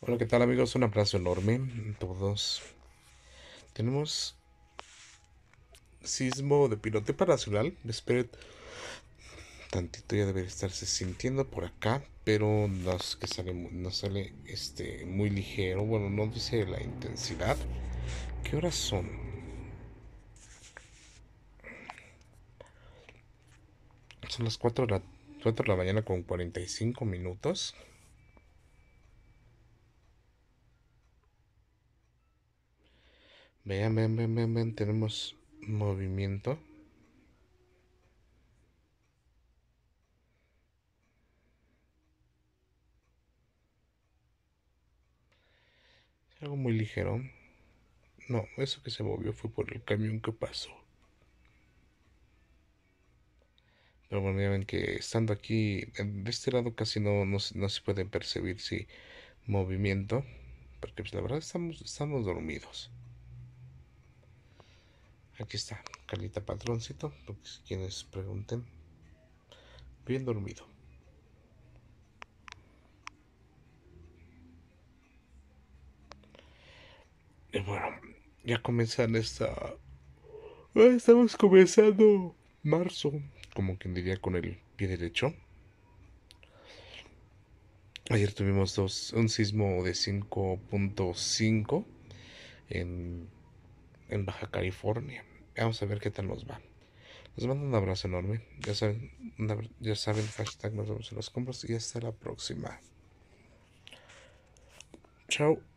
Hola, ¿qué tal amigos? Un abrazo enorme a todos. Tenemos sismo de pilote paracional Esperen tantito ya debería estarse sintiendo por acá, pero no que sale, no sale este, muy ligero. Bueno, no dice la intensidad. ¿Qué horas son? Son las 4 de la, 4 de la mañana con 45 minutos. Vean, vean, vean, vean, tenemos movimiento. Algo muy ligero. No, eso que se movió fue por el camión que pasó. Pero bueno, ya ven que estando aquí, de este lado casi no, no, no se puede percibir si movimiento. Porque pues, la verdad estamos, estamos dormidos. Aquí está, Carlita Patroncito, quienes pregunten. Bien dormido. Y bueno, ya comenzan esta... Ah, estamos comenzando marzo, como quien diría con el pie derecho. Ayer tuvimos dos, un sismo de 5.5 en en Baja California. Vamos a ver qué tal nos va. Les mando un abrazo enorme. Ya saben, ya saben hashtag nos vemos en los compras y hasta la próxima. Chao.